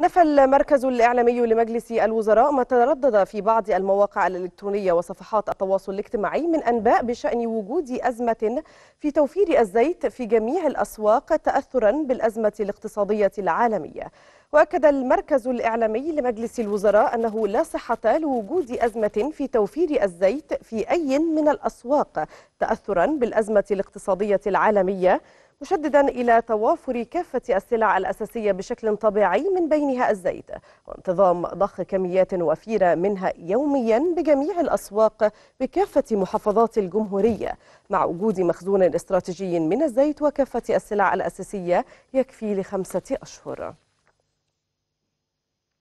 نفى المركز الإعلامي لمجلس الوزراء ما تردد في بعض المواقع الإلكترونية وصفحات التواصل الاجتماعي من أنباء بشأن وجود أزمة في توفير الزيت في جميع الأسواق تأثرا بالأزمة الاقتصادية العالمية وأكد المركز الإعلامي لمجلس الوزراء أنه لا صحة لوجود أزمة في توفير الزيت في أي من الأسواق تأثرا بالأزمة الاقتصادية العالمية مشددا إلى توافر كافة السلع الأساسية بشكل طبيعي من بينها الزيت وانتظام ضخ كميات وفيرة منها يوميا بجميع الأسواق بكافة محافظات الجمهورية مع وجود مخزون استراتيجي من الزيت وكافة السلع الأساسية يكفي لخمسة أشهر